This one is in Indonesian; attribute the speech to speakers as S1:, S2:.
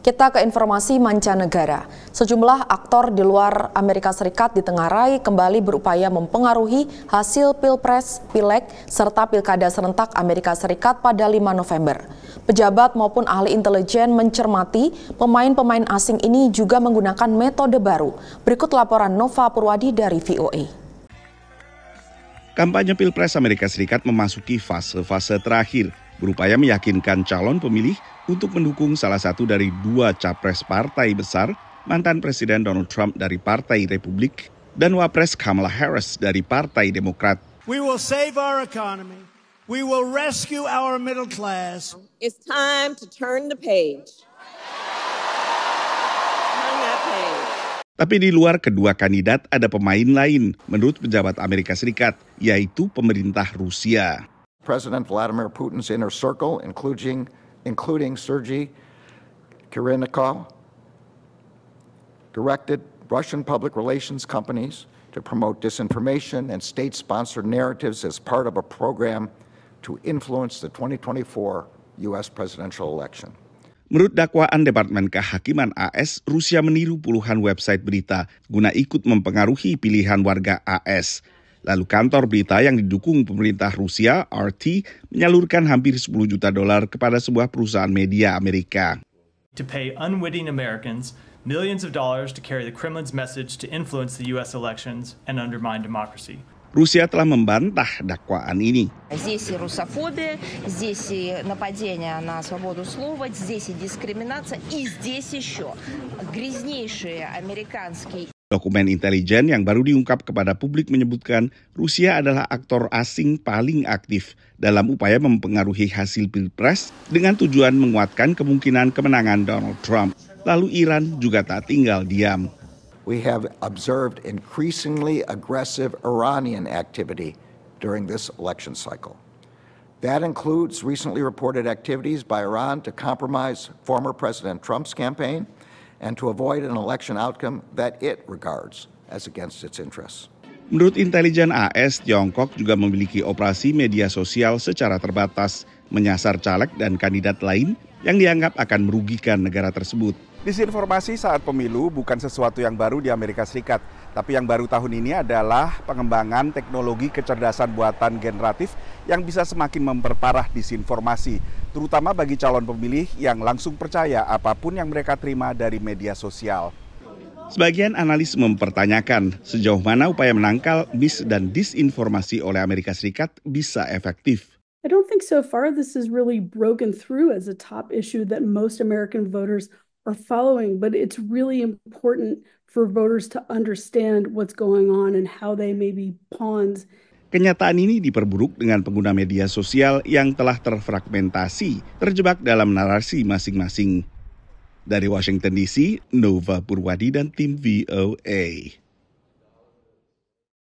S1: Kita ke informasi mancanegara. Sejumlah aktor di luar Amerika Serikat ditengarai kembali berupaya mempengaruhi hasil Pilpres, Pileg, serta Pilkada serentak Amerika Serikat pada 5 November. Pejabat maupun ahli intelijen mencermati pemain-pemain asing ini juga menggunakan metode baru. Berikut laporan Nova Purwadi
S2: dari VOA.
S1: Kampanye Pilpres Amerika Serikat memasuki fase-fase terakhir berupaya meyakinkan calon pemilih untuk mendukung salah satu dari dua capres partai besar, mantan Presiden Donald Trump dari Partai Republik dan Wapres Kamala Harris dari Partai Demokrat.
S2: We will save our economy. We will rescue our middle class. It's time to turn the page.
S1: Tapi di luar kedua kandidat ada pemain lain menurut pejabat Amerika Serikat, yaitu pemerintah Rusia.
S2: President Vladimir Putin's inner circle, including, including Sergei Kirikov, directed Russian public relations companies to promote disinformation and state-sponsored narratives as part of a program to influence the 2024 U.S. presidential election. Menurut dakwaan
S1: Departemen Kehakiman AS, Rusia meniru puluhan website berita guna ikut mempengaruhi pilihan warga AS. Lalu kantor berita yang didukung pemerintah Rusia, RT, menyalurkan hampir 10 juta dolar kepada sebuah perusahaan media Amerika.
S2: To pay unwitting Americans millions of dollars to carry the Kremlin's message to influence the US elections and undermine democracy.
S1: Rusia telah membantah dakwaan ini. Здесь и Dokumen intelijen yang baru diungkap kepada publik menyebutkan Rusia adalah aktor asing paling aktif dalam upaya mempengaruhi hasil pilpres dengan tujuan menguatkan kemungkinan kemenangan Donald
S2: Trump. Lalu Iran juga tak tinggal diam. We have observed increasingly aggressive Iranian activity during this election cycle. That includes recently reported activities by Iran to compromise former President Trump's campaign – and to avoid an election outcome that it regards as against its interests.
S1: Menurut intelijen AS, Tiongkok juga memiliki operasi media sosial secara terbatas, menyasar caleg dan kandidat lain yang dianggap akan merugikan negara tersebut. Disinformasi saat pemilu bukan sesuatu yang baru di Amerika Serikat, tapi yang baru tahun ini adalah pengembangan teknologi kecerdasan buatan generatif yang bisa semakin memperparah disinformasi, terutama bagi calon pemilih yang langsung percaya apapun yang mereka terima dari media sosial. Sebagian analis mempertanyakan sejauh mana upaya menangkal mis dan disinformasi oleh Amerika Serikat bisa efektif. I don't think so far this is really broken through as a top issue that most American voters are following, but it's really important for voters to understand what's going on and how they may be pawns. Kenyataan ini diperburuk dengan pengguna media sosial yang telah terfragmentasi, terjebak dalam narasi masing-masing. Dari Washington DC, Nova Purwadi dan tim VOA.